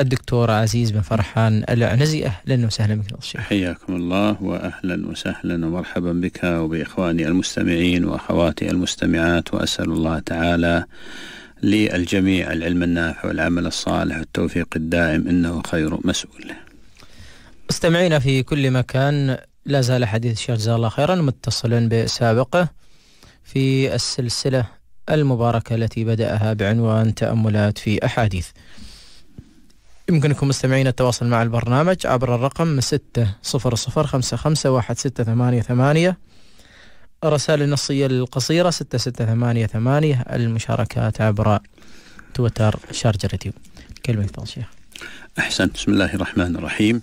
الدكتور عزيز بن فرحان العنزي أهلا وسهلا بك الشيخ حياكم الله وأهلا وسهلا ومرحبا بك وبإخواني المستمعين وأخواتي المستمعات وأسأل الله تعالى للجميع العلم النافع والعمل الصالح والتوفيق الدائم إنه خير مسؤول مستمعينا في كل مكان لا زال حديث الشيخ جزاه الله خيرا متصلا بسابقه في السلسلة المباركة التي بدأها بعنوان تأملات في أحاديث يمكنكم مستمعين التواصل مع البرنامج عبر الرقم 600551688 الرسائل النصية القصيرة 6688 المشاركات عبر تويتر شارجة راديو كلمة فضل شيخ أحسن بسم الله الرحمن الرحيم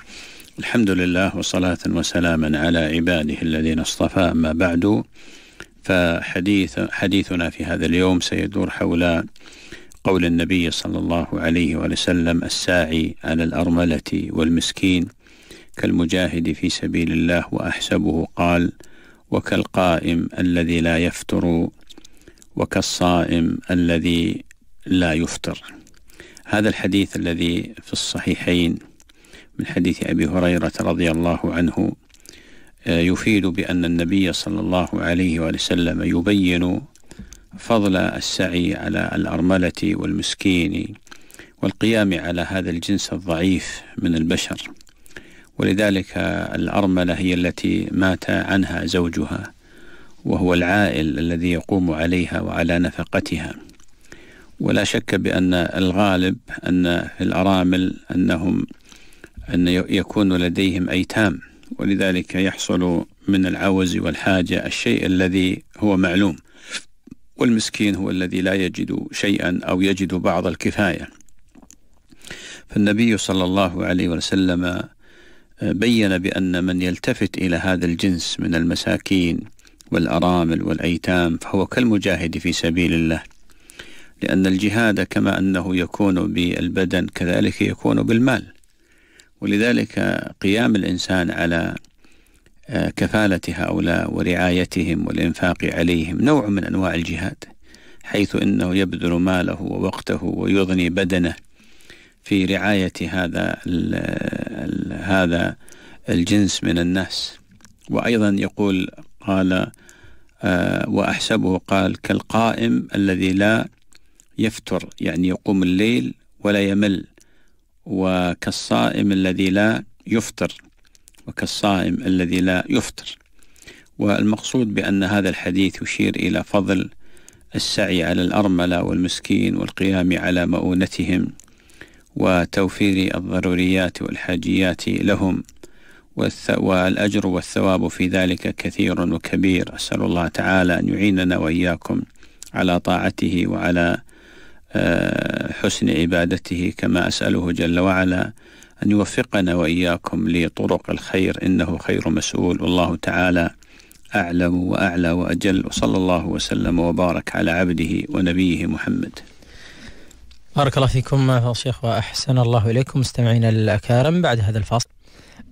الحمد لله وصلاة وسلاما على عباده الذين اصطفى أما بعد فحديث حديثنا في هذا اليوم سيدور حول قول النبي صلى الله عليه وسلم الساعي على الأرملة والمسكين كالمجاهد في سبيل الله وأحسبه قال وكالقائم الذي لا يفتر وكالصائم الذي لا يفطر هذا الحديث الذي في الصحيحين من حديث أبي هريرة رضي الله عنه آه، يفيد بأن النبي صلى الله عليه وسلم يبين فضل السعي على الأرملة والمسكين والقيام على هذا الجنس الضعيف من البشر ولذلك الأرملة هي التي مات عنها زوجها وهو العائل الذي يقوم عليها وعلى نفقتها ولا شك بأن الغالب أن في الأرامل أنهم أن يكون لديهم أيتام ولذلك يحصل من العوز والحاجة الشيء الذي هو معلوم والمسكين هو الذي لا يجد شيئا أو يجد بعض الكفاية فالنبي صلى الله عليه وسلم آه، بين بأن من يلتفت إلى هذا الجنس من المساكين والأرامل والأيتام فهو كالمجاهد في سبيل الله لأن الجهاد كما أنه يكون بالبدن كذلك يكون بالمال ولذلك قيام الإنسان على كفالة هؤلاء ورعايتهم والإنفاق عليهم نوع من أنواع الجهاد حيث أنه يبذل ماله ووقته ويضني بدنه في رعاية هذا الـ ال هذا الجنس من الناس وأيضا يقول قال آه، وأحسبه قال كالقائم الذي لا يفتر يعني يقوم الليل ولا يمل وكالصائم الذي لا يفطر وكالصائم الذي لا يفطر والمقصود بأن هذا الحديث يشير إلى فضل السعي على الأرملة والمسكين والقيام على مؤونتهم وتوفير الضروريات والحاجيات لهم والأجر والثواب في ذلك كثير وكبير أسأل الله تعالى أن يعيننا وإياكم على طاعته وعلى آه، حسن عبادته كما أسأله جل وعلا أن يوفقنا وإياكم لطرق الخير إنه خير مسؤول والله تعالى أعلم وأعلى وأجل وصلى الله وسلم وبارك على عبده ونبيه محمد بارك الله فيكم الشيخ شيخ وأحسن الله إليكم مستمعينا الأكارم بعد هذا الفاصل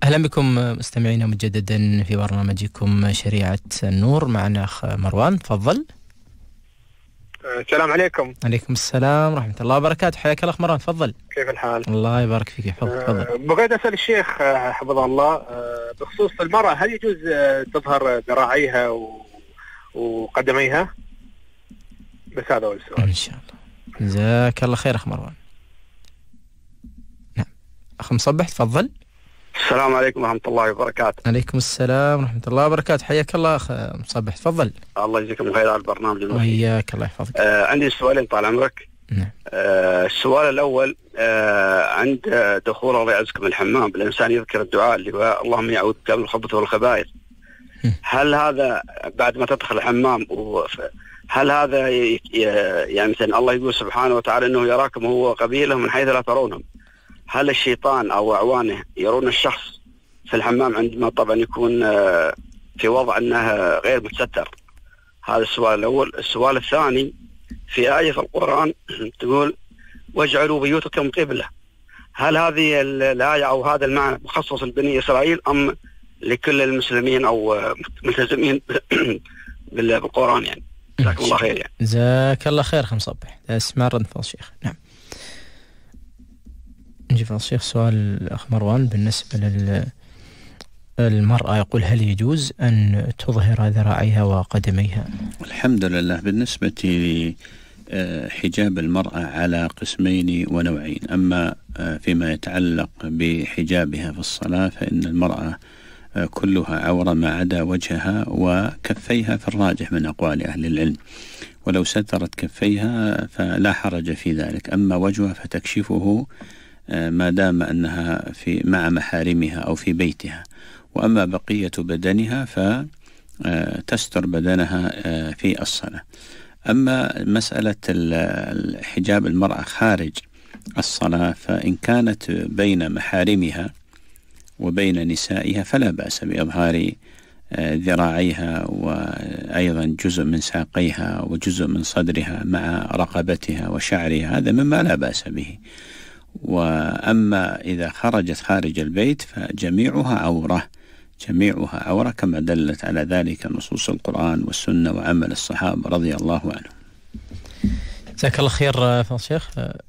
اهلا بكم مستمعينا مجددا في برنامجكم شريعه النور معنا اخ مروان تفضل آه، السلام عليكم. عليكم السلام ورحمة الله وبركاته، حياك الله مرة تفضل. كيف الحال؟ الله يبارك فيك يحفظك آه، تفضل. بغيت أسأل الشيخ آه، حفظه الله بخصوص المرأة هل يجوز تظهر ذراعيها و... وقدميها؟ بس هذا هو السؤال. إن شاء الله. جزاك الله خير أخ مروان. نعم. أخ مصبح تفضل. السلام عليكم ورحمة الله وبركاته. عليكم السلام ورحمة الله وبركاته، حياك الله أخ مصبح تفضل. الله يجزيكم خير على البرنامج وحياك الله يحفظك. آه عندي سؤالين طال عمرك. نعم. آه السؤال الأول آه عند دخول الله يعزكم الحمام الإنسان يذكر الدعاء اللي هو اللهم يعوذ بك من الخبث والخبائث. هل هذا بعد ما تدخل الحمام هل هذا يعني مثلا الله يقول سبحانه وتعالى انه يراكم هو وقبيله من حيث لا ترونهم هل الشيطان او اعوانه يرون الشخص في الحمام عندما طبعا يكون آه، في وضع انه غير متستر هذا السؤال الاول السؤال الثاني في ايه في القران تقول واجعلوا بيوتكم قبله هل هذه الايه او هذا المعنى مخصص لبني اسرائيل ام لكل المسلمين او آه، ملتزمين بالقران يعني جزاكم الله خير يعني جزاك الله خير خمس صبح اسمع رد شيخ نعم نجيب سؤال الأخ مروان بالنسبة لل المرأة يقول هل يجوز أن تظهر ذراعيها وقدميها الحمد لله بالنسبة آه، حجاب المرأة على قسمين ونوعين أما آه، فيما يتعلق بحجابها في الصلاة فإن المرأة آه، كلها عورة ما عدا وجهها وكفيها في الراجح من أقوال أهل العلم ولو سترت كفيها فلا حرج في ذلك أما وجهها فتكشفه آه، ما دام أنها في مع محارمها أو في بيتها وأما بقية بدنها فتستر آه، بدنها آه، في الصلاة أما مسألة حجاب المرأة خارج الصلاة فإن كانت بين محارمها وبين نسائها فلا بأس بإظهار ذراعيها وأيضا جزء من ساقيها وجزء من صدرها مع رقبتها وشعرها هذا مما لا بأس به وأما إذا خرجت خارج البيت فجميعها عورة جميعها عورة كما دلت على ذلك نصوص القرآن والسنة وعمل الصحابة رضي الله عنهم جزاك الله خير آه، فضل الشيخ آه،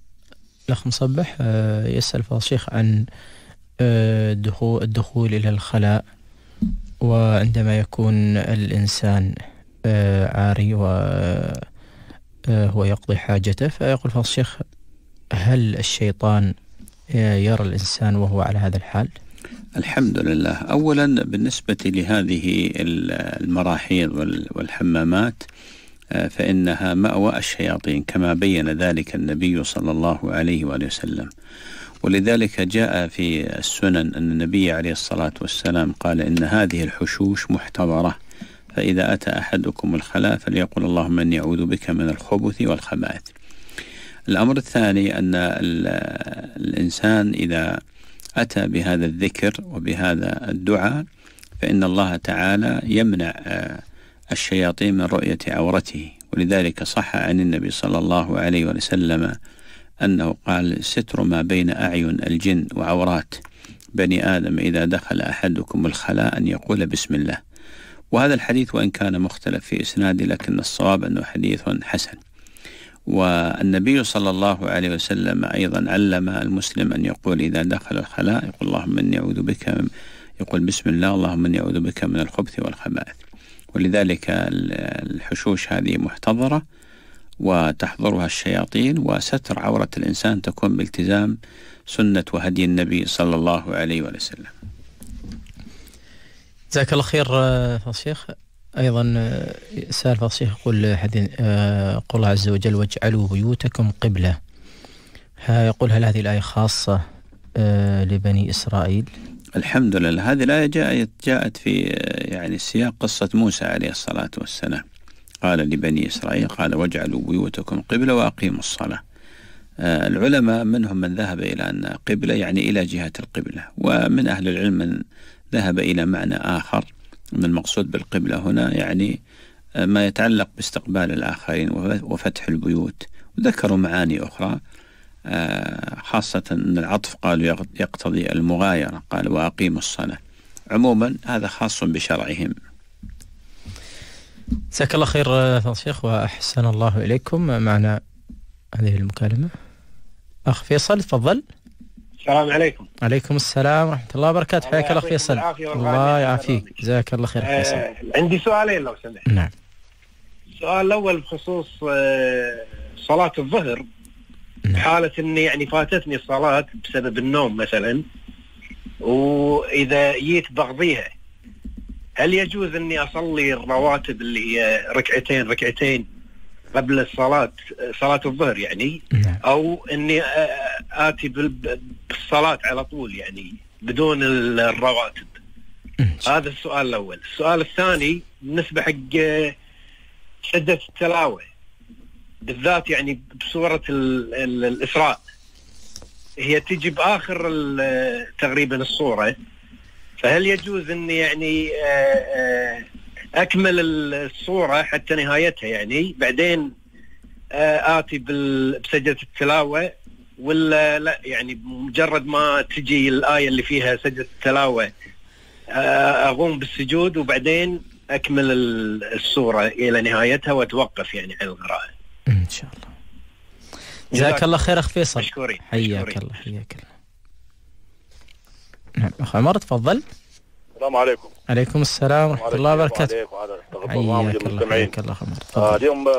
الأخ مصبح آه، يسأل فضل الشيخ عن الدخول إلى الخلاء وعندما يكون الإنسان عاري وهو يقضي حاجته فيقول فضل الشيخ هل الشيطان آه، يرى الإنسان وهو على هذا الحال؟ الحمد لله أولا بالنسبة لهذه المراحيض والحمامات آه، فإنها مأوى الشياطين كما بين ذلك النبي صلى الله عليه وآله وسلم ولذلك جاء في السنن أن النبي عليه الصلاة والسلام قال إن هذه الحشوش محتضرة فإذا أتى أحدكم الخلاء فليقل اللهم أني أعوذ بك من الخبث والخبائث الأمر الثاني أن الإنسان إذا أتى بهذا الذكر وبهذا الدعاء فإن الله تعالى يمنع آه، الشياطين من رؤية عورته ولذلك صح عن النبي صلى الله عليه وسلم أنه قال ستر ما بين أعين الجن وعورات بني آدم إذا دخل أحدكم الخلاء أن يقول بسم الله وهذا الحديث وإن كان مختلف في إسناده لكن الصواب أنه حديث حسن والنبي صلى الله عليه وسلم أيضا علم المسلم أن يقول إذا دخل الخلاء يقول اللهم إني أعوذ بك يقول بسم الله اللهم إني أعوذ بك من الخبث والخبائث ولذلك الحشوش هذه محتضرة وتحضرها الشياطين وستر عورة الإنسان تكون بالتزام سنة وهدي النبي صلى الله عليه وسلم جزاك الله خير آه، يا شيخ أيضا آه، سالفة الشيخ يقول حديث آه، قول الله عز وجل واجعلوا بيوتكم قبلة ها يقول هل هذه الآية خاصة آه، لبني إسرائيل الحمد لله هذه الآية جاءت جاءت في يعني سياق قصة موسى عليه الصلاة والسلام قال لبني إسرائيل قال واجعلوا بيوتكم قبلة وأقيموا الصلاة العلماء منهم من ذهب إلى أن قبلة يعني إلى جهة القبلة ومن أهل العلم من ذهب إلى معنى آخر من المقصود بالقبلة هنا يعني آه، ما يتعلق باستقبال الآخرين وفتح البيوت وذكروا معاني أخرى آه، خاصة أن العطف قالوا يقتضي المغايرة قال وأقيموا الصلاة عموما هذا خاص بشرعهم جزاك الله خير شيخ آه، الشيخ وأحسن الله إليكم معنا هذه المكالمة أخ فيصل تفضل السلام عليكم. عليكم السلام ورحمه الله وبركاته، حياك الله فيصل. الله يعافيك، جزاك الله خير فيصل. آه عندي سؤالين لو سمحت. نعم. السؤال الاول بخصوص آه، صلاه الظهر نعم. حاله اني يعني فاتتني الصلاه بسبب النوم مثلا واذا جيت بقضيها هل يجوز اني اصلي الرواتب اللي هي ركعتين ركعتين قبل الصلاه صلاه الظهر يعني نعم. او اني آه، اتي بالصلاه على طول يعني بدون الرواتب هذا السؤال الاول السؤال الثاني بالنسبه حق آه، شده التلاوه بالذات يعني بصوره الاسراء هي تجي باخر تقريبا الصوره فهل يجوز اني يعني آه، آه، اكمل الصوره حتى نهايتها يعني بعدين اتي بسجده التلاوه ولا لا يعني مجرد ما تجي الايه اللي فيها سجده التلاوه آه، اقوم بالسجود وبعدين اكمل الصوره الى نهايتها واتوقف يعني عن القراءه. ان شاء الله. جزاك الله خير اخ فيصل. مشكورين. حياك الله حياك الله. نعم اخ عمر تفضل. السلام عليكم. عليكم السلام ورحمه الله وبركاته. حياك الله حياك الله الله عمر. آه، اليوم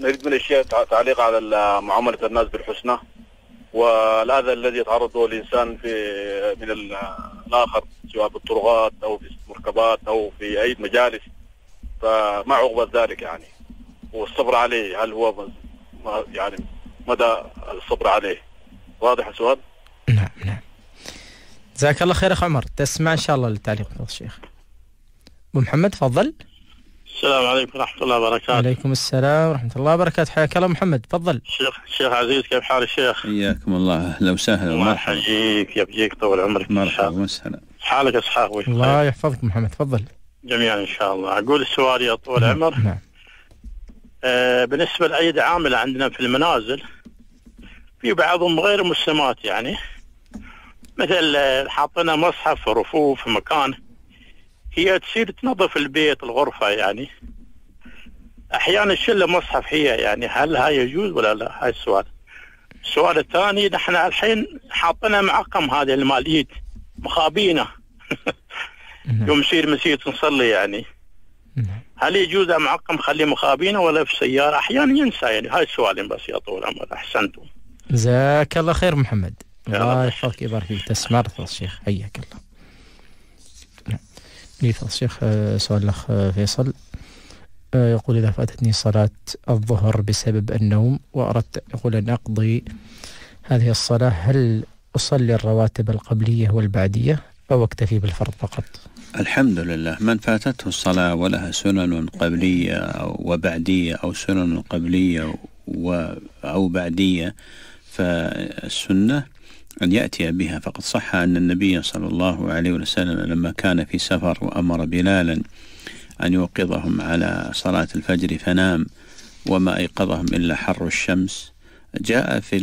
نريد من الاشياء تعليق على معامله الناس بالحسنى. والاذى الذي يتعرض له الانسان في من الاخر سواء في الطرقات او في المركبات او في اي مجالس فما عقبه ذلك يعني والصبر عليه هل هو يعني مدى الصبر عليه واضح السؤال؟ سؤال؟ نعم نعم جزاك الله خير اخ عمر تسمع ان شاء الله للتعليق الشيخ ابو محمد تفضل السلام عليكم ورحمة الله وبركاته. وعليكم السلام ورحمة الله وبركاته، حياك الله محمد، تفضل. شيخ شيخ عزيز كيف حال الشيخ؟ حياكم الله، أهلا وسهلا ومرحبا. الله يحييك يبجيك طول عمرك. مرحبا وسهلا. حالك أصحاب الله يحفظك محمد، تفضل. جميعا إن شاء الله، أقول السؤال يا طول نعم، العمر. نعم. آه بالنسبة لأي عاملة عندنا في المنازل في بعضهم غير مسلمات يعني مثل آه، حاطين مصحف في رفوف في مكان هي تصير تنظف البيت الغرفة يعني أحيانا شلة مصحف هي يعني هل هاي يجوز ولا لا هاي السؤال السؤال الثاني نحن الحين حاطنا معقم هذه الماليد مخابينه يوم يصير مسجد نصلي يعني هل يجوز معقم خلي مخابينه ولا في السيارة أحيانا ينسى يعني هاي السؤال بس يا طول العمر أحسنتم جزاك الله خير محمد الله يحفظك يبارك فيك تسمع الشيخ حياك الله لتنسيق آه، سؤال الأخ آه، فيصل آه، يقول إذا فاتتني صلاة الظهر بسبب النوم وأردت يقول أن أقضي هذه الصلاة هل أصلي الرواتب القبلية والبعدية أو أكتفي بالفرض فقط الحمد لله من فاتته الصلاة ولها سنن قبلية أو وبعدية أو سنن قبلية و أو بعدية فالسنة أن يأتي بها فقد صح أن النبي صلى الله عليه وسلم لما كان في سفر وأمر بلالا أن يوقظهم على صلاة الفجر فنام وما أيقظهم إلا حر الشمس جاء في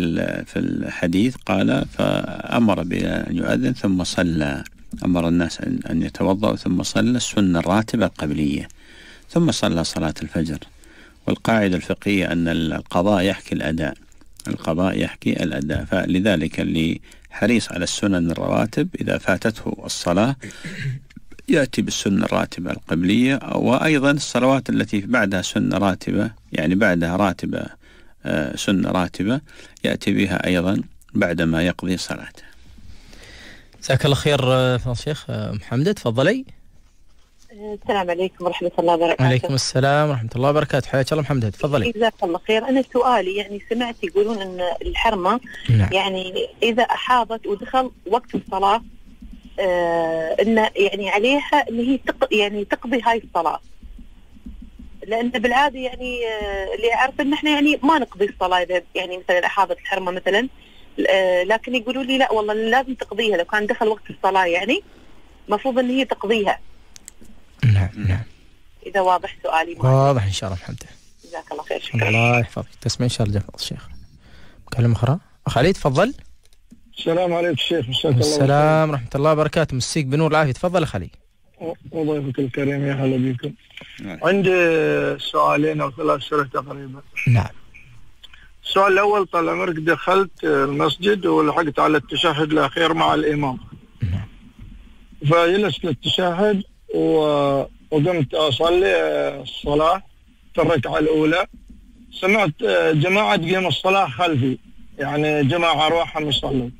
في الحديث قال فأمر بلال أن يؤذن ثم صلى أمر الناس أن يتوضأوا ثم صلى السنة الراتبة القبلية ثم صلى صلاة الفجر والقاعدة الفقهية أن القضاء يحكي الأداء القضاء يحكي الأداء فلذلك اللي حريص على السنن الرواتب إذا فاتته الصلاة يأتي بالسنة الراتبة القبلية وأيضا الصلوات التي بعدها سنة راتبة يعني بعدها راتبة آه، سنة راتبة يأتي بها أيضا بعدما يقضي صلاته جزاك الله خير آه، شيخ آه، محمد تفضلي السلام عليكم ورحمة الله وبركاته. عليكم السلام ورحمة الله وبركاته، حياك الله محمد تفضلي. جزاك الله خير، أنا سؤالي يعني سمعت يقولون أن الحرمة نعم. يعني إذا أحاضت ودخل وقت الصلاة آه أن يعني عليها أن هي تق يعني تقضي هاي الصلاة. لأن بالعادة يعني آه اللي أعرف أن احنا يعني ما نقضي الصلاة إذا يعني مثلا أحاضت الحرمة مثلا آه لكن يقولوا لي لا والله لازم تقضيها لو كان دخل وقت الصلاة يعني المفروض أن هي تقضيها. نعم نعم اذا واضح سؤالي واضح ان شاء الله محمد جزاك الله خير شكرا الله يحفظك تسمع شاء الله فضل الشيخ مكالمة أخرى أخ علي تفضل السلام عليكم الشيخ مساك الله السلام ورحمة الله وبركاته مسيك بنور العافية تفضل أخ علي الله الكريم يا هلا بكم نعم. عندي سؤالين أو ثلاث أسئلة تقريبا نعم السؤال الأول طال عمرك دخلت المسجد ولحقت على التشهد الأخير مع الإمام نعم فجلست للتشهد وقمت أصلي آه، الصلاة في الركعة الأولى سمعت آه، جماعة تقيم الصلاة خلفي يعني جماعة روحهم يصلون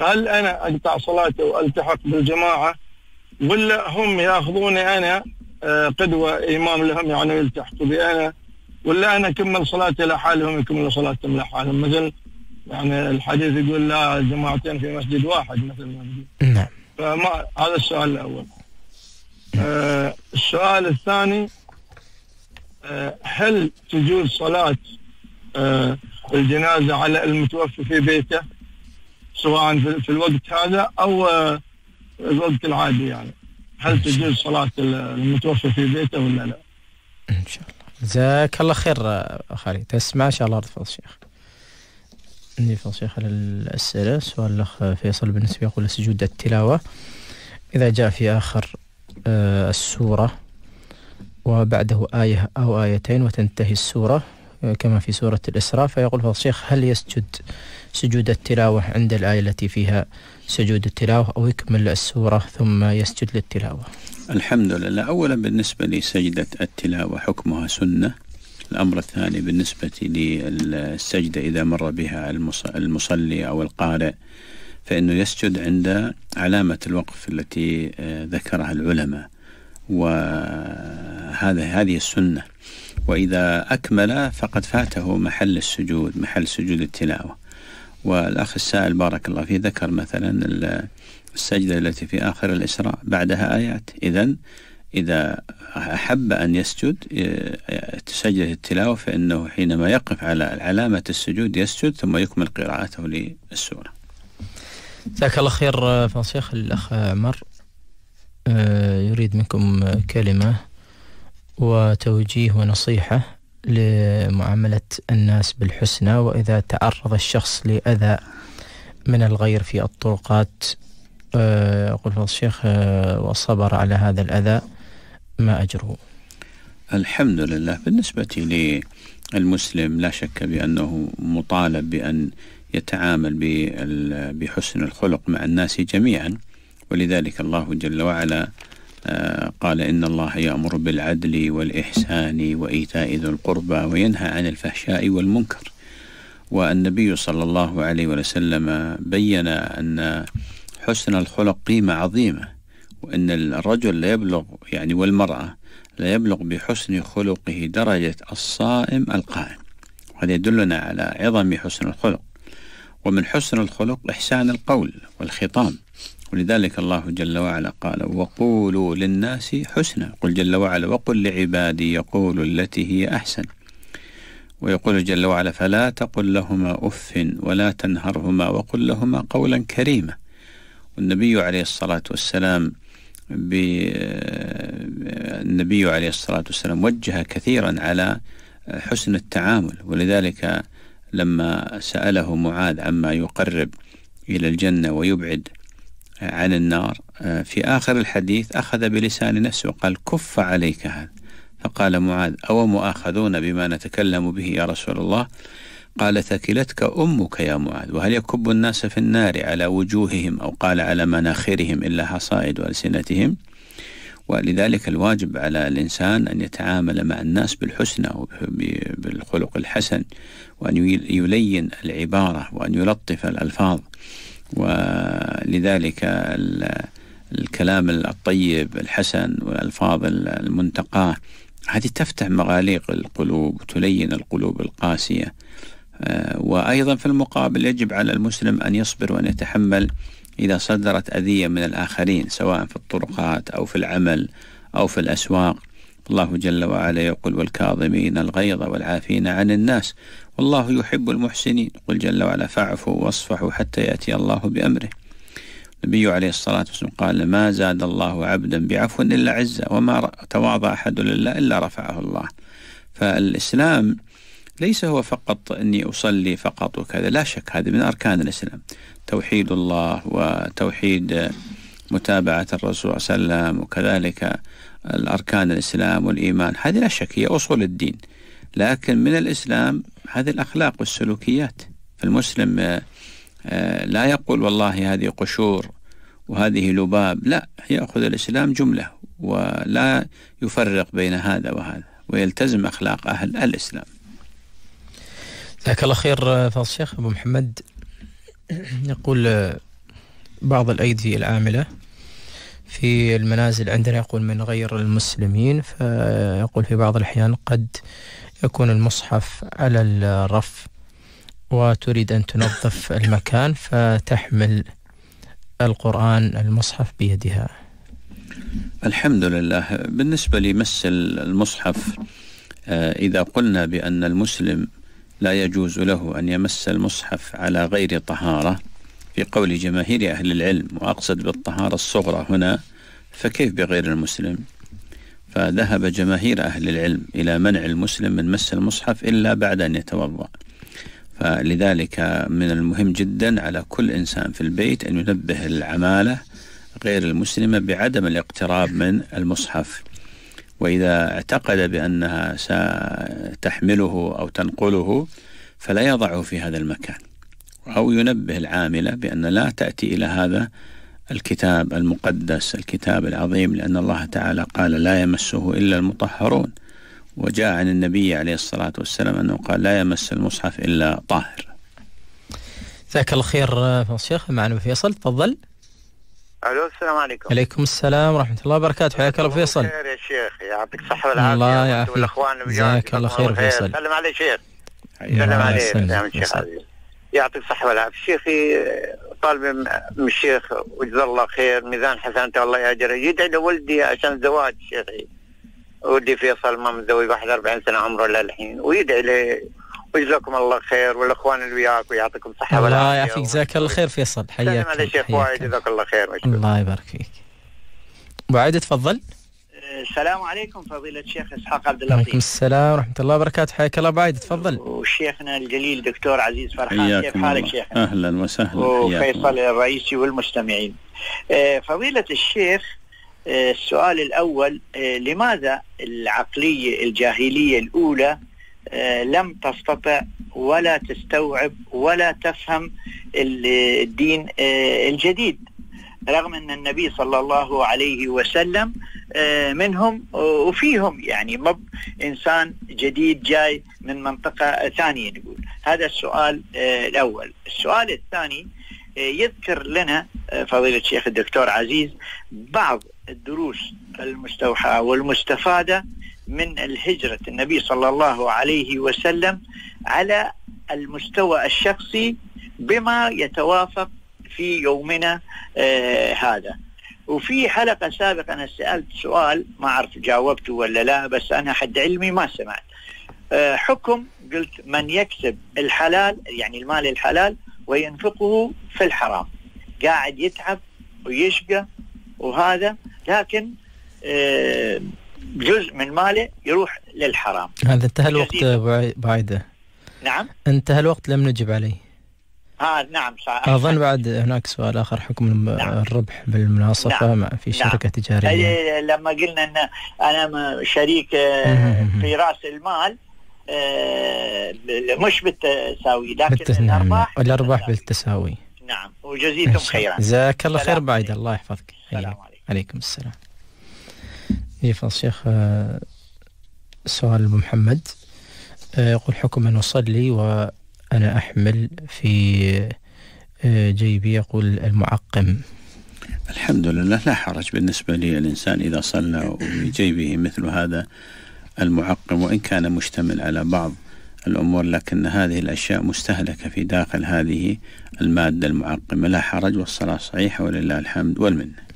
هل أنا أقطع صلاتي وألتحق بالجماعة ولا هم ياخذوني أنا آه، قدوة إمام لهم يعني يلتحقوا بي أنا ولا أنا أكمل صلاتي لحالهم يكملوا صلاتهم لحالهم مثل يعني الحديث يقول لا جماعتين في مسجد واحد مثل ما نعم فما هذا السؤال الأول آه، السؤال الثاني آه، هل تجوز صلاة آه، الجنازة على المتوفى في بيته سواء في الوقت هذا أو الوقت العادي يعني هل تجوز صلاة المتوفى في بيته ولا لا إن شاء الله جزاك الله خير خالد تسمع إن شاء الله تفضل شيخ عندي فضل شيخ على الأسئلة سؤال الأخ فيصل بالنسبة يقول سجود التلاوة إذا جاء في آخر آه، السورة وبعده آية أو آيتين وتنتهي السورة آه، كما في سورة الإسراء فيقول الشيخ هل يسجد سجود التلاوة عند الآية التي فيها سجود التلاوة أو يكمل السورة ثم يسجد للتلاوة الحمد لله أولا بالنسبة لسجدة التلاوة حكمها سنة الأمر الثاني بالنسبة للسجدة إذا مر بها المصلي أو القارئ فإنه يسجد عند علامة الوقف التي آه، ذكرها العلماء وهذا هذه السنة وإذا أكمل فقد فاته محل السجود محل سجود التلاوة والأخ السائل بارك الله فيه ذكر مثلا السجدة التي في آخر الإسراء بعدها آيات إذا إذا أحب أن يسجد آه، سجدة التلاوة فإنه حينما يقف على علامة السجود يسجد ثم يكمل قراءته للسورة جزاك الله خير آه، فصيح الأخ آه، عمر آه، يريد منكم كلمة وتوجيه ونصيحة لمعاملة الناس بالحسنى وإذا تعرض الشخص لأذى من الغير في الطرقات يقول الشيخ وصبر على هذا الأذى ما أجره الحمد لله بالنسبة للمسلم لا شك بأنه مطالب بأن يتعامل بحسن الخلق مع الناس جميعا ولذلك الله جل وعلا آه، قال إن الله يأمر بالعدل والإحسان وإيتاء ذي القربى وينهى عن الفحشاء والمنكر والنبي صلى الله عليه وسلم بين أن حسن الخلق قيمة عظيمة وأن الرجل لا يبلغ يعني والمرأة لا يبلغ بحسن خلقه درجة الصائم القائم وهذا يدلنا على عظم حسن الخلق ومن حسن الخلق إحسان القول والخطام ولذلك الله جل وعلا قال وقولوا للناس حسنا قل جل وعلا وقل لعبادي يقول التي هي أحسن ويقول جل وعلا فلا تقل لهما أف ولا تنهرهما وقل لهما قولا كريما والنبي عليه الصلاة والسلام النبي عليه الصلاة والسلام وجه كثيرا على حسن التعامل ولذلك لما سأله معاذ عما يقرب إلى الجنة ويبعد عن النار آه، في آخر الحديث أخذ بلسان نفسه قال كف عليك هذا فقال معاذ أو مؤاخذون بما نتكلم به يا رسول الله قال ثكلتك أمك يا معاذ وهل يكب الناس في النار على وجوههم أو قال على مناخرهم إلا حصائد وألسنتهم ولذلك الواجب على الإنسان أن يتعامل مع الناس بالحسنى وبالخلق الحسن وأن يلين العبارة وأن يلطف الألفاظ ولذلك الكلام الطيب الحسن والألفاظ المنتقاه هذه تفتح مغاليق القلوب وتلين القلوب القاسية آه، وأيضا في المقابل يجب على المسلم أن يصبر وأن يتحمل إذا صدرت أذية من الآخرين سواء في الطرقات أو في العمل أو في الأسواق الله جل وعلا يقول والكاظمين الغيظ والعافين عن الناس والله يحب المحسنين قل جل وعلا فاعفوا واصفحوا حتى يأتي الله بأمره النبي عليه الصلاة والسلام قال ما زاد الله عبدا بعفو إلا عزة وما تواضع أحد لله إلا رفعه الله فالإسلام ليس هو فقط أني أصلي فقط وكذا لا شك هذا من أركان الإسلام توحيد الله وتوحيد متابعة الرسول صلى الله عليه وسلم وكذلك الأركان الإسلام والإيمان هذه لا شك هي أصول الدين لكن من الإسلام هذه الأخلاق والسلوكيات فالمسلم آه، آه، لا يقول والله هذه قشور وهذه لباب لا يأخذ الإسلام جملة ولا يفرق بين هذا وهذا ويلتزم أخلاق أهل الإسلام جزاك الله خير آه، فضل الشيخ أبو محمد يقول بعض الأيدي العاملة في المنازل عندنا يقول من غير المسلمين فيقول في بعض الأحيان قد يكون المصحف على الرف وتريد أن تنظف المكان فتحمل القرآن المصحف بيدها الحمد لله بالنسبة لمس المصحف آه، إذا قلنا بأن المسلم لا يجوز له أن يمس المصحف على غير طهارة في قول جماهير أهل العلم وأقصد بالطهارة الصغرى هنا فكيف بغير المسلم فذهب جماهير أهل العلم إلى منع المسلم من مس المصحف إلا بعد أن يتوضأ فلذلك من المهم جدا على كل إنسان في البيت أن ينبه العمالة غير المسلمة بعدم الاقتراب من المصحف وإذا اعتقد بأنها ستحمله أو تنقله فلا يضعه في هذا المكان أو ينبه العاملة بأن لا تأتي إلى هذا الكتاب المقدس الكتاب العظيم لأن الله تعالى قال لا يمسه إلا المطهرون وجاء عن النبي عليه الصلاة والسلام أنه قال لا يمس المصحف إلا طاهر ذاك الخير آه، شيخ معنا فيصل تفضل الو السلام عليكم. عليكم السلام ورحمة الله وبركاته، حياك الله فيصل. خير يا شيخ يعطيك الصحة والعافية. الله يعافيك. والاخوان جزاك الله خير فيصل. سلم علي شيخ. سلم علي شيخ يعطيك الصحة والعافية، شيخي طالب من الشيخ وجزاه الله خير ميزان حسنته الله يأجره، يدعي لولدي عشان الزواج شيخي. ولدي فيصل ما متزوج 41 سنة عمره للحين ويدعي له وجزاكم الله خير والاخوان اللي وياك ويعطيكم الصحه والعافيه الله يعافيك جزاك الله خير فيصل حياك على شيخ وايد جزاك الله خير مشكور. الله يبارك فيك ابو عايده تفضل السلام عليكم فضيلة الشيخ اسحاق عبد اللطيف. وعليكم السلام ورحمة الله وبركاته، حياك الله بعيد تفضل. وشيخنا الجليل دكتور عزيز فرحان كيف حالك شيخنا؟ أهلا وسهلا وفيصل الرئيسي والمستمعين. آه، فضيلة الشيخ آه، السؤال الأول آه، لماذا العقلية الجاهلية الأولى آه، لم تستطع ولا تستوعب ولا تفهم الدين آه، الجديد رغم ان النبي صلى الله عليه وسلم آه، منهم وفيهم يعني مب انسان جديد جاي من منطقه ثانيه نقول هذا السؤال الاول السؤال الثاني يذكر لنا فضيله الشيخ الدكتور عزيز بعض الدروس المستوحى والمستفادة من الهجرة النبي صلى الله عليه وسلم على المستوى الشخصي بما يتوافق في يومنا آه هذا وفي حلقة سابقة أنا سألت سؤال ما أعرف جاوبته ولا لا بس أنا حد علمي ما سمعت آه حكم قلت من يكسب الحلال يعني المال الحلال وينفقه في الحرام قاعد يتعب ويشقى وهذا لكن آه، جزء من ماله يروح للحرام هذا انتهى الوقت بعيده نعم انتهى الوقت لم نجب عليه ها نعم صحيح. اظن بعد هناك سؤال اخر حكم نعم. الربح بالمناصفه نعم. في نعم. شركه نعم. تجاريه إيه، إيه، إيه، لما قلنا ان انا شريك آه، في راس المال آه، مش بالتساوي لكن بالتس... نعم، نعم. الارباح الارباح بالتساوي نعم وجزيتم خيرا جزاك الله خير بعيد الله يحفظك السلام عليكم عليكم السلام إيه فالشيخ آه، سؤال محمد آه، يقول حكم أن أصلي وأنا أحمل في آه، جيبي يقول المعقم الحمد لله لا حرج بالنسبة للإنسان إذا صلى وفي جيبه مثل هذا المعقم وإن كان مشتمل على بعض الأمور لكن هذه الأشياء مستهلكة في داخل هذه المادة المعقمة لا حرج والصلاة صحيحة ولله الحمد والمنة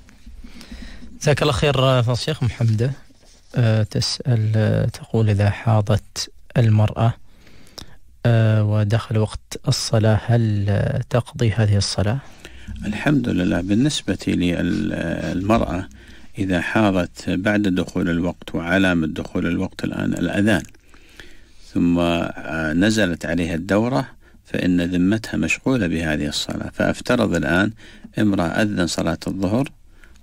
جزاك الله خير الشيخ آه، محمدة آه، تسأل آه، تقول إذا حاضت المرأة ودخل وقت الصلاة هل تقضي هذه الصلاة؟ الحمد لله بالنسبة للمرأة إذا حاضت بعد دخول الوقت وعلامة دخول الوقت الآن الأذان ثم نزلت عليها الدورة فإن ذمتها مشغولة بهذه الصلاة فأفترض الآن امرأة أذن صلاة الظهر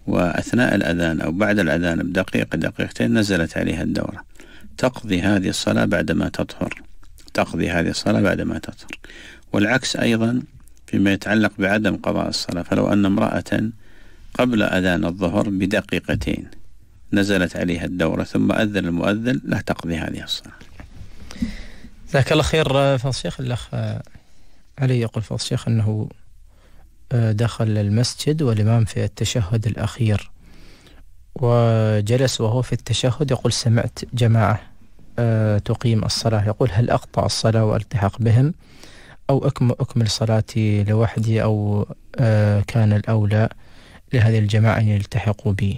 وأثناء الأذان أو بعد الأذان بدقيقة دقيقتين نزلت عليها الدورة تقضي هذه الصلاة بعدما تطهر تقضي هذه الصلاة بعدما تطهر والعكس أيضا فيما يتعلق بعدم قضاء الصلاة فلو أن امرأة قبل أذان الظهر بدقيقتين نزلت عليها الدورة ثم أذن المؤذن لا تقضي هذه الصلاة جزاك الله خير فضل الأخ علي يقول فالشيخ أنه دخل المسجد والإمام في التشهد الأخير وجلس وهو في التشهد يقول سمعت جماعة آه، تقيم الصلاة يقول هل أقطع الصلاة وألتحق بهم أو أكمل صلاتي لوحدي أو آه، كان الأولى لهذه الجماعة أن يلتحقوا بي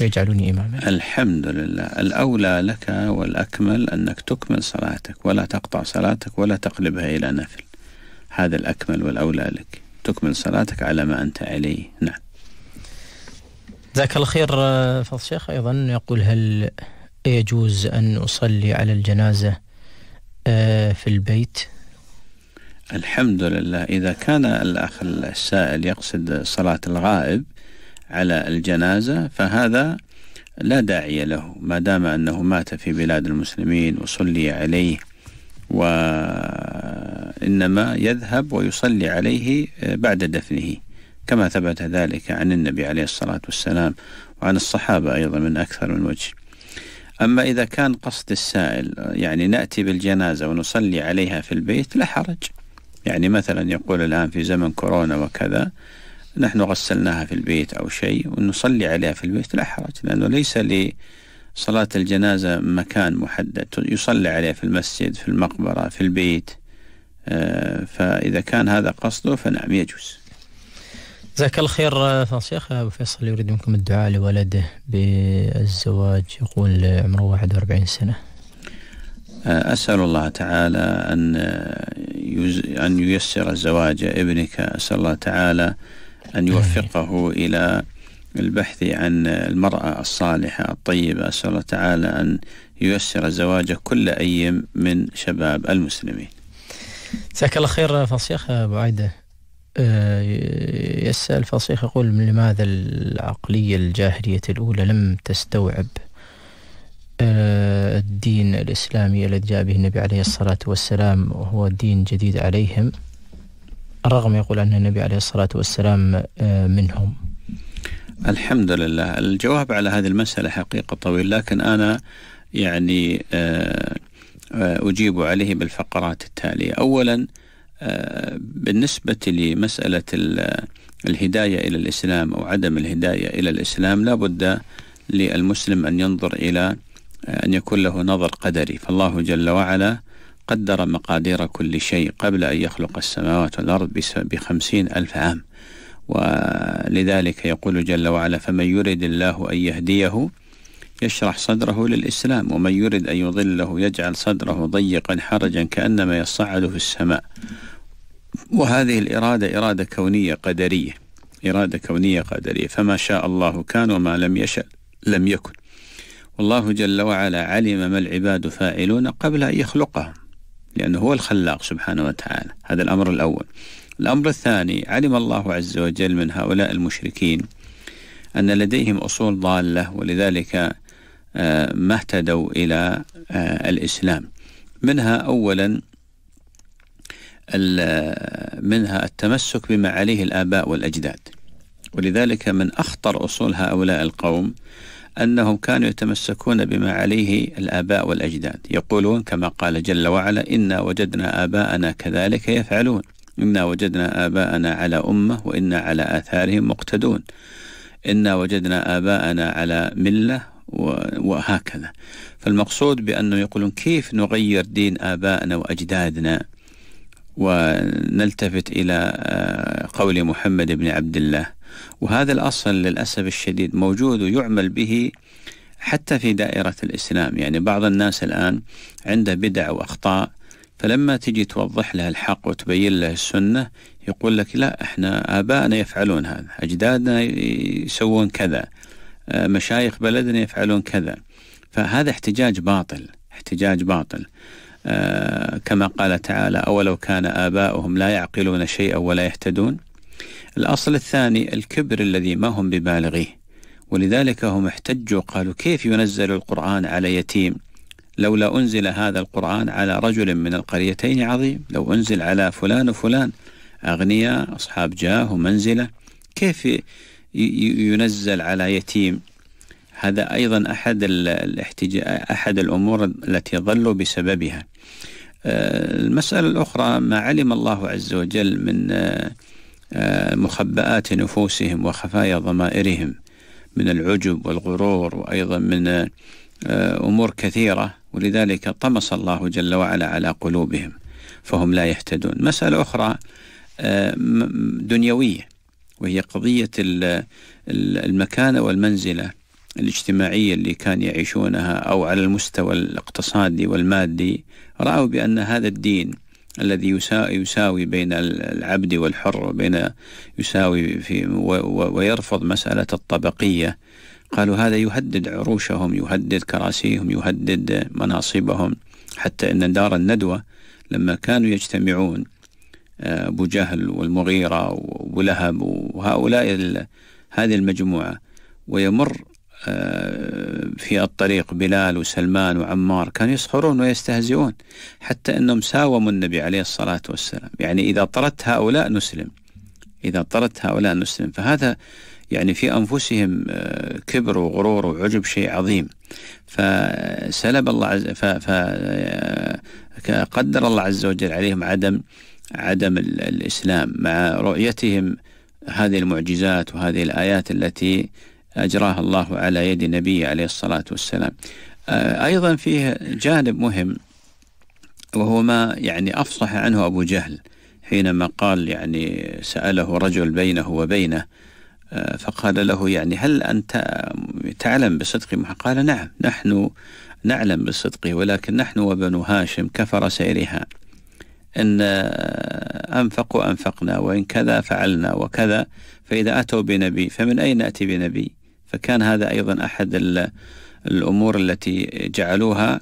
ويجعلوني إماما الحمد لله الأولى لك والأكمل أنك تكمل صلاتك ولا تقطع صلاتك ولا تقلبها إلى نفل هذا الأكمل والأولى لك تكمل صلاتك على ما أنت عليه نعم جزاك الله خير آه، فضل الشيخ أيضا يقول هل يجوز أن أصلي على الجنازة آه، في البيت الحمد لله إذا كان الأخ السائل يقصد صلاة الغائب على الجنازة فهذا لا داعي له ما دام أنه مات في بلاد المسلمين وصلي عليه و إنما يذهب ويصلي عليه آه، بعد دفنه كما ثبت ذلك عن النبي عليه الصلاة والسلام وعن الصحابة أيضا من أكثر من وجه أما إذا كان قصد السائل آه، يعني نأتي بالجنازة ونصلي عليها في البيت لا حرج يعني مثلا يقول الآن في زمن كورونا وكذا نحن غسلناها في البيت أو شيء ونصلي عليها في البيت لا حرج لأنه ليس لصلاة الجنازة مكان محدد يصلي عليها في المسجد في المقبرة في البيت آه، فإذا كان هذا قصده فنعم يجوز جزاك الله خير شيخ آه، أبو فيصل يريد منكم الدعاء لولده بالزواج يقول عمره 41 سنة آه، أسأل الله تعالى أن أن ييسر زواج ابنك أسأل الله تعالى أن يوفقه إلى البحث عن المرأة الصالحة الطيبة أسأل الله تعالى أن ييسر زواج كل أي من شباب المسلمين جزاك الله خير فصيخ ابو عايده آه، يسأل فصيح يقول لماذا العقلية الجاهلية الأولى لم تستوعب آه، الدين الإسلامي الذي جاء به النبي عليه الصلاة والسلام وهو دين جديد عليهم رغم يقول أن النبي عليه الصلاة والسلام آه، منهم الحمد لله الجواب على هذه المسألة حقيقة طويل لكن أنا يعني آه آه، أجيب عليه بالفقرات التالية أولا آه، بالنسبة لمسألة الهداية إلى الإسلام أو عدم الهداية إلى الإسلام لا بد للمسلم أن ينظر إلى آه، أن يكون له نظر قدري فالله جل وعلا قدر مقادير كل شيء قبل أن يخلق السماوات والأرض بخمسين ألف عام ولذلك يقول جل وعلا فمن يرد الله أن يهديه يشرح صدره للإسلام ومن يرد أن يضله يجعل صدره ضيقا حرجا كأنما يصعد في السماء وهذه الإرادة إرادة كونية قدرية إرادة كونية قدرية فما شاء الله كان وما لم يشأ لم يكن والله جل وعلا علم ما العباد فاعلون قبل أن يخلقهم لأنه هو الخلاق سبحانه وتعالى هذا الأمر الأول الأمر الثاني علم الله عز وجل من هؤلاء المشركين أن لديهم أصول ضالة ولذلك آه، ما اهتدوا إلى آه، الإسلام منها أولا آه، منها التمسك بما عليه الآباء والأجداد ولذلك من أخطر أصول هؤلاء القوم أنهم كانوا يتمسكون بما عليه الآباء والأجداد يقولون كما قال جل وعلا إنا وجدنا آباءنا كذلك يفعلون إنا وجدنا آباءنا على أمة وإنا على آثارهم مقتدون إنا وجدنا آباءنا على ملة وهكذا فالمقصود بأنه يقولون كيف نغير دين آبائنا وأجدادنا ونلتفت إلى آه، قول محمد بن عبد الله وهذا الأصل للأسف الشديد موجود ويعمل به حتى في دائرة الإسلام يعني بعض الناس الآن عنده بدع وأخطاء فلما تجي توضح له الحق وتبين له السنة يقول لك لا احنا آبائنا يفعلون هذا أجدادنا يسوون كذا آه، مشايخ بلدنا يفعلون كذا فهذا احتجاج باطل احتجاج باطل آه، كما قال تعالى أولو كان آباؤهم لا يعقلون شيئا ولا يهتدون الأصل الثاني الكبر الذي ما هم ببالغيه ولذلك هم احتجوا قالوا كيف ينزل القرآن على يتيم لولا أنزل هذا القرآن على رجل من القريتين عظيم لو أنزل على فلان وفلان أغنياء أصحاب جاه ومنزلة كيف ينزل على يتيم هذا أيضا أحد أحد الأمور التي ظلوا بسببها آه، المسألة الأخرى ما علم الله عز وجل من آه، آه، مخبآت نفوسهم وخفايا ضمائرهم من العجب والغرور وأيضا من أمور كثيرة ولذلك طمس الله جل وعلا على قلوبهم فهم لا يهتدون مسألة أخرى دنيوية وهي قضية المكانة والمنزلة الاجتماعية اللي كان يعيشونها أو على المستوى الاقتصادي والمادي رأوا بأن هذا الدين الذي يساوي بين العبد والحر وبين يساوي في ويرفض مسألة الطبقية قالوا هذا يهدد عروشهم يهدد كراسيهم يهدد مناصبهم حتى أن دار الندوة لما كانوا يجتمعون أبو جهل والمغيرة وأبو لهب وهؤلاء هذه المجموعة ويمر آه، في الطريق بلال وسلمان وعمار كانوا يسخرون ويستهزئون حتى أنهم ساوموا النبي عليه الصلاة والسلام يعني إذا طردت هؤلاء نسلم إذا طردت هؤلاء نسلم فهذا يعني في أنفسهم آه، كبر وغرور وعجب شيء عظيم فسلب الله عز فقدر آه، الله عز وجل عليهم عدم عدم الإسلام مع رؤيتهم هذه المعجزات وهذه الآيات التي أجراها الله على يد نبيه عليه الصلاة والسلام آه، أيضا فيه جانب مهم وهو ما يعني أفصح عنه أبو جهل حينما قال يعني سأله رجل بينه وبينه آه، فقال له يعني هل أنت تعلم بصدق قال نعم نحن نعلم بصدقه ولكن نحن وبنو هاشم كفر سيرها إن آه، أنفقوا أنفقنا وإن كذا فعلنا وكذا فإذا أتوا بنبي فمن أين نأتي بنبي فكان هذا أيضا أحد الأمور التي جعلوها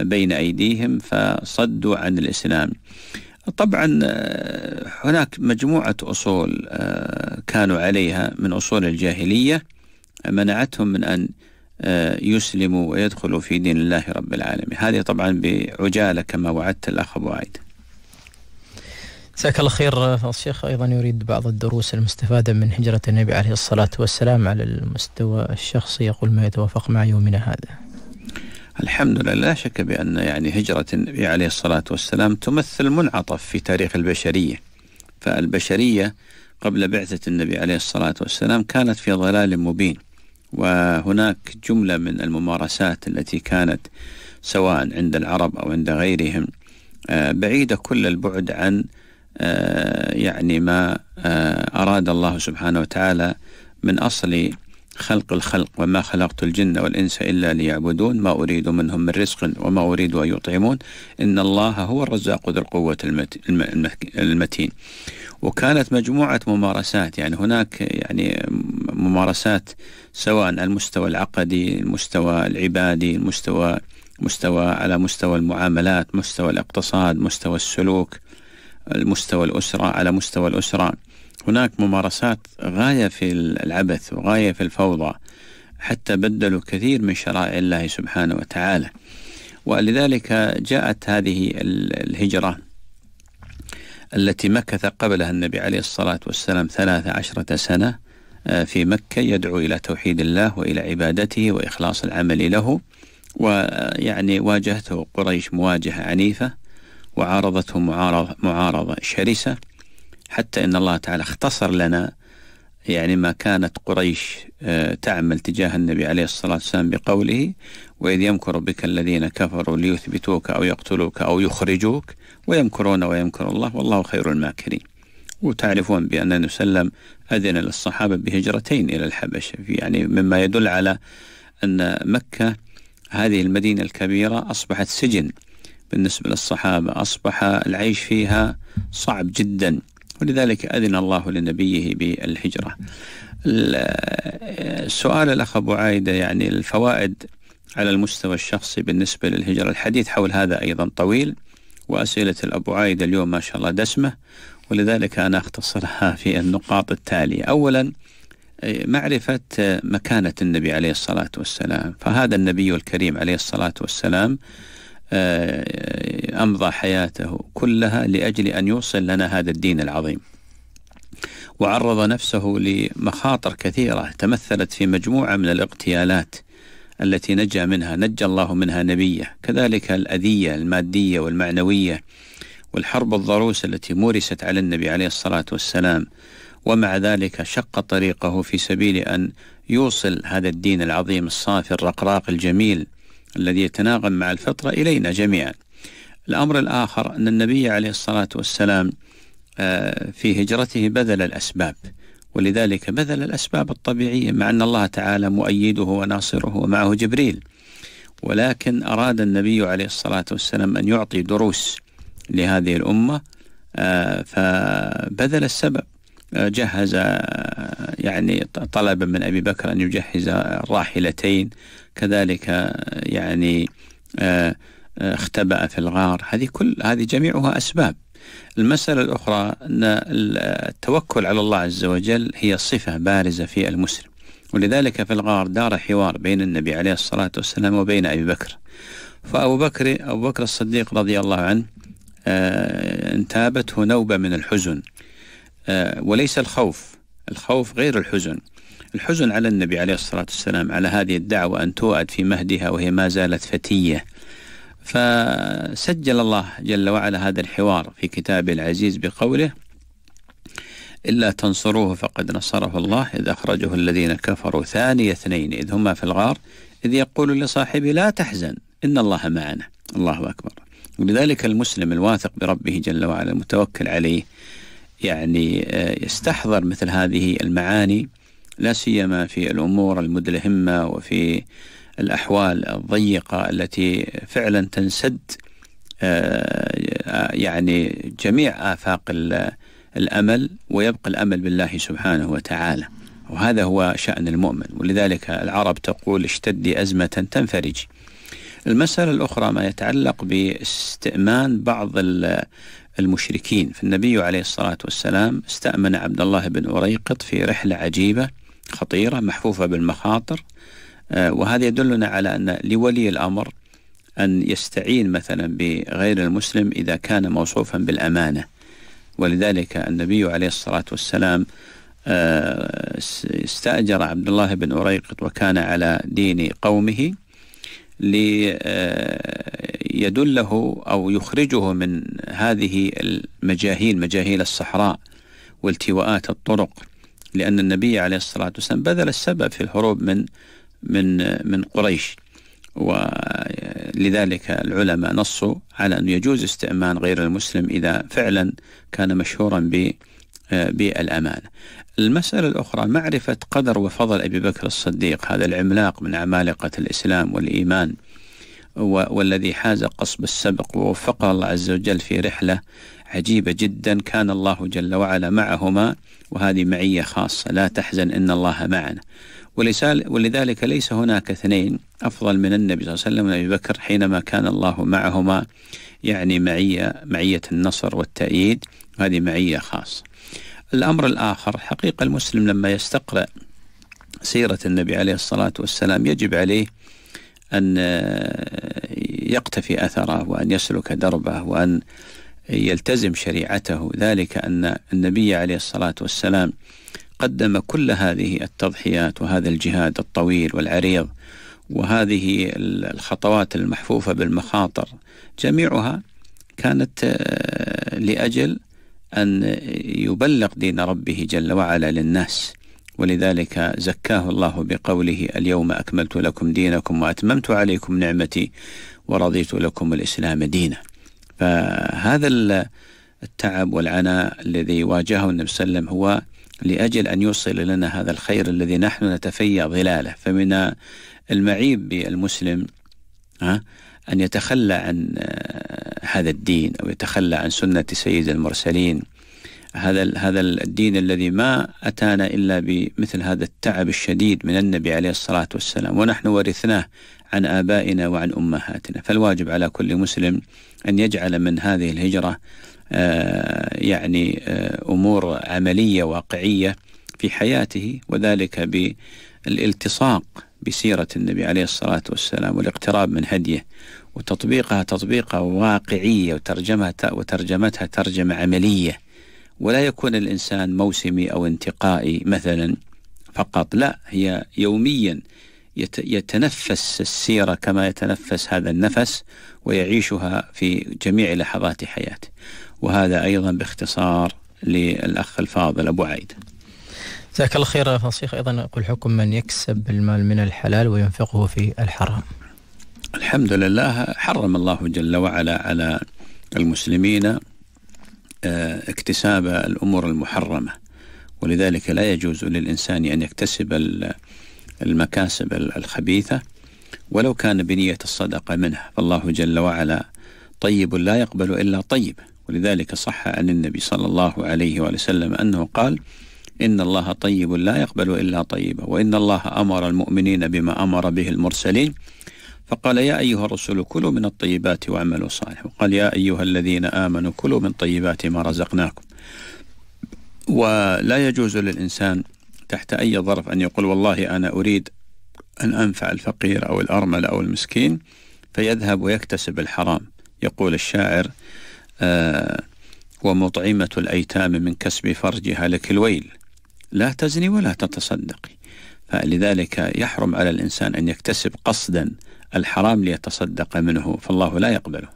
بين أيديهم فصدوا عن الإسلام طبعا آه، هناك مجموعة أصول آه، كانوا عليها من أصول الجاهلية منعتهم من أن يسلموا ويدخلوا في دين الله رب العالمين هذه طبعا بعجالة كما وعدت الأخ أبو عيد جزاك الله خير الشيخ أيضا يريد بعض الدروس المستفادة من هجرة النبي عليه الصلاة والسلام على المستوى الشخصي يقول ما يتوافق مع يومنا هذا الحمد لله لا شك بأن يعني هجرة النبي عليه الصلاة والسلام تمثل منعطف في تاريخ البشرية فالبشرية قبل بعثة النبي عليه الصلاة والسلام كانت في ضلال مبين وهناك جملة من الممارسات التي كانت سواء عند العرب أو عند غيرهم آه، بعيدة كل البعد عن آه، يعني ما آه، أراد الله سبحانه وتعالى من أصل خلق الخلق وما خلقت الجن والإنس إلا ليعبدون ما أريد منهم من رزق وما أريد أن يطعمون إن الله هو الرزاق ذو القوة المتين وكانت مجموعة ممارسات يعني هناك يعني ممارسات سواء المستوى العقدي المستوى العبادي المستوى مستوى على مستوى المعاملات مستوى الاقتصاد مستوى السلوك المستوى الأسرة على مستوى الأسرة هناك ممارسات غاية في العبث وغاية في الفوضى حتى بدلوا كثير من شرائع الله سبحانه وتعالى ولذلك جاءت هذه الهجرة التي مكث قبلها النبي عليه الصلاة والسلام ثلاث عشرة سنة آه، في مكة يدعو إلى توحيد الله وإلى عبادته وإخلاص العمل له ويعني واجهته قريش مواجهة عنيفة وعارضته معارضة, معارضة شرسة حتى إن الله تعالى اختصر لنا يعني ما كانت قريش آه، تعمل تجاه النبي عليه الصلاة والسلام بقوله وإذ يمكر بك الذين كفروا ليثبتوك أو يقتلوك أو يخرجوك ويمكرون ويمكر الله والله خير الماكرين وتعرفون بأن النبي وسلم أذن للصحابة بهجرتين إلى الحبشة يعني مما يدل على أن مكة هذه المدينة الكبيرة أصبحت سجن بالنسبة للصحابة أصبح العيش فيها صعب جدا ولذلك أذن الله لنبيه بالهجرة السؤال الأخ أبو عايدة يعني الفوائد على المستوى الشخصي بالنسبة للهجرة الحديث حول هذا أيضا طويل وأسئلة الأبو عايدة اليوم ما شاء الله دسمة ولذلك أنا أختصرها في النقاط التالية أولا معرفة مكانة النبي عليه الصلاة والسلام فهذا النبي الكريم عليه الصلاة والسلام آه، أمضى حياته كلها لأجل أن يوصل لنا هذا الدين العظيم وعرض نفسه لمخاطر كثيرة تمثلت في مجموعة من الاغتيالات التي نجا منها نجى الله منها نبيه كذلك الأذية المادية والمعنوية والحرب الضروس التي مورست على النبي عليه الصلاة والسلام ومع ذلك شق طريقه في سبيل أن يوصل هذا الدين العظيم الصافي الرقراق الجميل الذي يتناغم مع الفطرة إلينا جميعا الأمر الآخر أن النبي عليه الصلاة والسلام آه، في هجرته بذل الأسباب ولذلك بذل الأسباب الطبيعية مع أن الله تعالى مؤيده وناصره ومعه جبريل ولكن أراد النبي عليه الصلاة والسلام أن يعطي دروس لهذه الأمة آه، فبذل السبب آه، جهز يعني طلبا من أبي بكر أن يجهز الراحلتين كذلك يعني آه، آه، اختبأ في الغار هذه كل هذه جميعها أسباب المسألة الأخرى أن التوكل على الله عز وجل هي صفة بارزة في المسلم ولذلك في الغار دار حوار بين النبي عليه الصلاة والسلام وبين أبي بكر فأبو بكر أبو بكر الصديق رضي الله عنه آه، انتابته نوبة من الحزن وليس الخوف الخوف غير الحزن الحزن على النبي عليه الصلاة والسلام على هذه الدعوة أن توأد في مهدها وهي ما زالت فتية فسجل الله جل وعلا هذا الحوار في كتابه العزيز بقوله إلا تنصروه فقد نصره الله إذ أخرجه الذين كفروا ثاني اثنين إذ هما في الغار إذ يقول لصاحبه لا تحزن إن الله معنا الله أكبر ولذلك المسلم الواثق بربه جل وعلا المتوكل عليه يعني آه، يستحضر مثل هذه المعاني لا سيما في الأمور المدلهمة وفي الأحوال الضيقة التي فعلا تنسد آه، يعني جميع آفاق الأمل ويبقى الأمل بالله سبحانه وتعالى وهذا هو شأن المؤمن ولذلك العرب تقول اشتدي أزمة تنفرج المسألة الأخرى ما يتعلق باستئمان بعض المشركين فالنبي عليه الصلاة والسلام استأمن عبد الله بن أريقط في رحلة عجيبة خطيرة محفوفة بالمخاطر آه، وهذا يدلنا على أن لولي الأمر أن يستعين مثلا بغير المسلم إذا كان موصوفا بالأمانة ولذلك النبي عليه الصلاة والسلام آه، استأجر عبد الله بن أريقط وكان على دين قومه ليدله آه، أو يخرجه من هذه المجاهيل مجاهيل الصحراء والتواءات الطرق لأن النبي عليه الصلاة والسلام بذل السبب في الهروب من من من قريش ولذلك العلماء نصوا على أن يجوز استئمان غير المسلم إذا فعلا كان مشهورا ب بالأمانة المسألة الأخرى معرفة قدر وفضل أبي بكر الصديق هذا العملاق من عمالقة الإسلام والإيمان والذي حاز قصب السبق ووفقه الله عز وجل في رحلة عجيبة جدا كان الله جل وعلا معهما وهذه معية خاصة لا تحزن إن الله معنا ولذلك ليس هناك اثنين أفضل من النبي صلى الله عليه وسلم وأبي بكر حينما كان الله معهما يعني معية معية النصر والتأييد هذه معية خاصة الأمر الآخر حقيقة المسلم لما يستقرأ سيرة النبي عليه الصلاة والسلام يجب عليه أن آه، يقتفي أثره وأن يسلك دربه وأن يلتزم شريعته ذلك أن النبي عليه الصلاة والسلام قدم كل هذه التضحيات وهذا الجهاد الطويل والعريض وهذه الخطوات المحفوفة بالمخاطر جميعها كانت آه، لأجل أن يبلغ دين ربه جل وعلا للناس ولذلك زكاه الله بقوله اليوم أكملت لكم دينكم وأتممت عليكم نعمتي ورضيت لكم الإسلام دينا فهذا التعب والعناء الذي واجهه النبي صلى الله عليه وسلم هو لأجل أن يوصل لنا هذا الخير الذي نحن نتفيأ ظلاله فمن المعيب بالمسلم أن يتخلى عن آه، هذا الدين أو يتخلى عن سنة سيد المرسلين هذا هذا الدين الذي ما أتانا إلا بمثل هذا التعب الشديد من النبي عليه الصلاة والسلام ونحن ورثناه عن آبائنا وعن أمهاتنا فالواجب على كل مسلم أن يجعل من هذه الهجرة آه، يعني آه، أمور عملية واقعية في حياته وذلك بالالتصاق بسيرة النبي عليه الصلاة والسلام والاقتراب من هديه وتطبيقها تطبيقة واقعية وترجمتها وترجمتها ترجمة عملية ولا يكون الإنسان موسمي أو انتقائي مثلا فقط لا هي يوميا يتنفس السيرة كما يتنفس هذا النفس ويعيشها في جميع لحظات حياته وهذا أيضا باختصار للأخ الفاضل أبو عيد جزاك الله خير فصيخ أيضا أقول حكم من يكسب المال من الحلال وينفقه في الحرام الحمد لله حرم الله جل وعلا على المسلمين آه، اكتساب الأمور المحرمة ولذلك لا يجوز للإنسان أن يكتسب المكاسب الخبيثة ولو كان بنية الصدقة منها فالله جل وعلا طيب لا يقبل إلا طيب ولذلك صح عن النبي صلى الله عليه وسلم أنه قال إن الله طيب لا يقبل إلا طيبا وإن الله أمر المؤمنين بما أمر به المرسلين فقال يا أيها الرسول كلوا من الطيبات واعملوا صالحا وقال يا أيها الذين آمنوا كلوا من طيبات ما رزقناكم ولا يجوز للإنسان تحت أي ظرف أن يقول والله أنا أريد أن أنفع الفقير أو الأرمل أو المسكين فيذهب ويكتسب الحرام يقول الشاعر آه ومطعمة الأيتام من كسب فرجها لك الويل لا تزني ولا تتصدقي فلذلك يحرم على الإنسان أن يكتسب قصدا الحرام ليتصدق منه فالله لا يقبله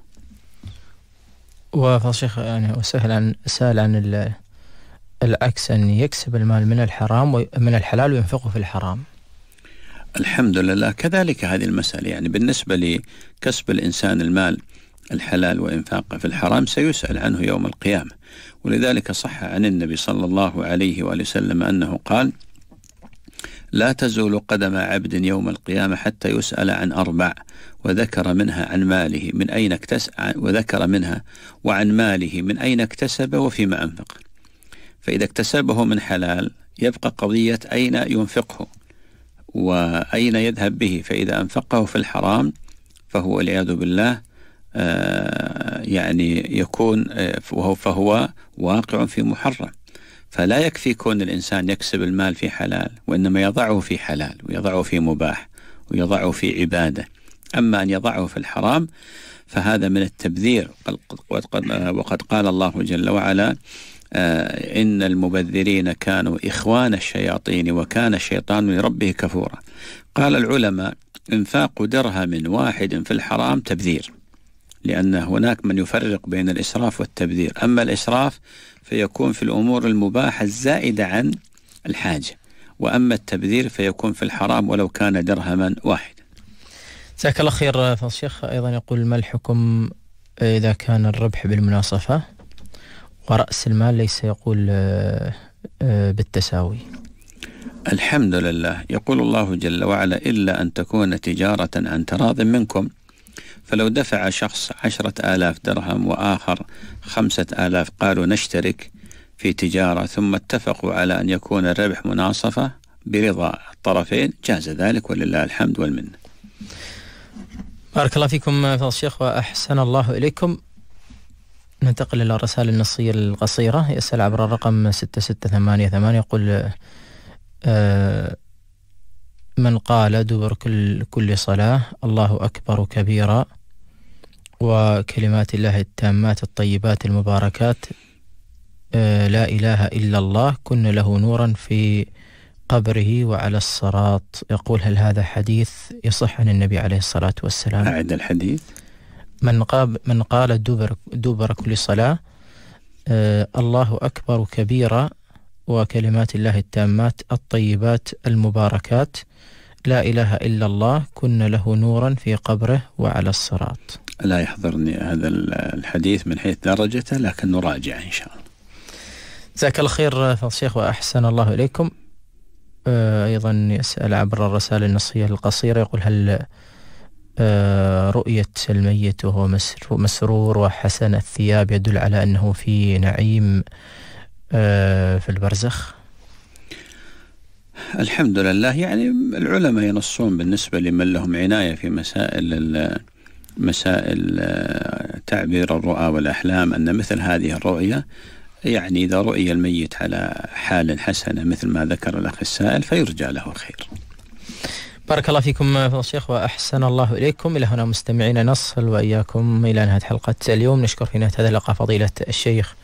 وفضل الشيخ يعني سأل عن سأل عن العكس أن يكسب المال من الحرام من الحلال وينفقه في الحرام الحمد لله كذلك هذه المسألة يعني بالنسبة لكسب الإنسان المال الحلال وإنفاقه في الحرام سيسأل عنه يوم القيامة ولذلك صح عن النبي صلى الله عليه وآله وسلم أنه قال لا تزول قدم عبد يوم القيامة حتى يسأل عن أربع وذكر منها عن ماله من أين اكتسب وذكر منها وعن ماله من أين اكتسب وفيما أنفق فإذا اكتسبه من حلال يبقى قضية أين ينفقه وأين يذهب به فإذا أنفقه في الحرام فهو والعياذ بالله آه، يعني يكون آه، فهو واقع في محرم فلا يكفي كون الإنسان يكسب المال في حلال وإنما يضعه في حلال ويضعه في مباح ويضعه في عبادة أما أن يضعه في الحرام فهذا من التبذير وقد قال الله جل وعلا آه، إن المبذرين كانوا إخوان الشياطين وكان الشيطان لربه كفورا قال العلماء إنفاق درهم واحد في الحرام تبذير لأن هناك من يفرق بين الإسراف والتبذير أما الإسراف فيكون في الأمور المباحة الزائدة عن الحاجة وأما التبذير فيكون في الحرام ولو كان درهما واحدا جزاك الله خير فضل الشيخ أيضا يقول ما الحكم إذا كان الربح بالمناصفة ورأس المال ليس يقول آه، آه، بالتساوي الحمد لله يقول الله جل وعلا إلا أن تكون تجارة عن تراض منكم فلو دفع شخص عشرة آلاف درهم وآخر خمسة آلاف قالوا نشترك في تجارة ثم اتفقوا على أن يكون الربح مناصفة برضا الطرفين جاز ذلك ولله الحمد والمنة بارك الله فيكم فضل الشيخ وأحسن الله إليكم ننتقل إلى الرسائل النصية القصيرة يسأل عبر الرقم 6688 يقول آه، من قال دبر كل كل صلاة الله أكبر كبيرا وكلمات الله التامات الطيبات المباركات آه، لا إله إلا الله كن له نورا في قبره وعلى الصراط يقول هل هذا حديث يصح عن النبي عليه الصلاة والسلام أعد الحديث من, قاب من قال دبر, دبر كل صلاة آه الله أكبر كبيرا وكلمات الله التامات الطيبات المباركات لا إله إلا الله كن له نورا في قبره وعلى الصراط لا يحضرني هذا الحديث من حيث درجته لكن نراجع إن شاء الله جزاك الله خير الشيخ وأحسن الله إليكم آه، أيضا يسأل عبر الرسالة النصية القصيرة يقول هل آه، رؤية الميت وهو مسرور وحسن الثياب يدل على أنه في نعيم آه، في البرزخ الحمد لله يعني العلماء ينصون بالنسبة لمن لهم عناية في مسائل مسائل آه، تعبير الرؤى والأحلام أن مثل هذه الرؤية يعني إذا رؤي الميت على حال حسنة مثل ما ذكر الأخ السائل فيرجى له الخير بارك الله فيكم فضل الشيخ وأحسن الله إليكم إلى هنا مستمعينا نصل وإياكم إلى نهاية حلقة اليوم نشكر في نهاية هذا اللقاء فضيلة الشيخ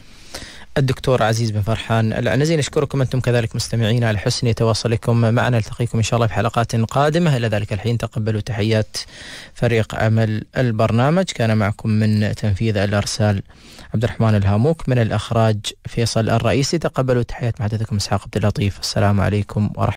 الدكتور عزيز بن فرحان العنزي نشكركم أنتم كذلك مستمعينا على حسن تواصلكم معنا نلتقيكم إن شاء الله في حلقات قادمة إلى ذلك الحين تقبلوا تحيات فريق عمل البرنامج كان معكم من تنفيذ الأرسال عبد الرحمن الهاموك من الإخراج فيصل الرئيسي تقبلوا تحيات محدثكم إسحاق عبد اللطيف السلام عليكم ورحمة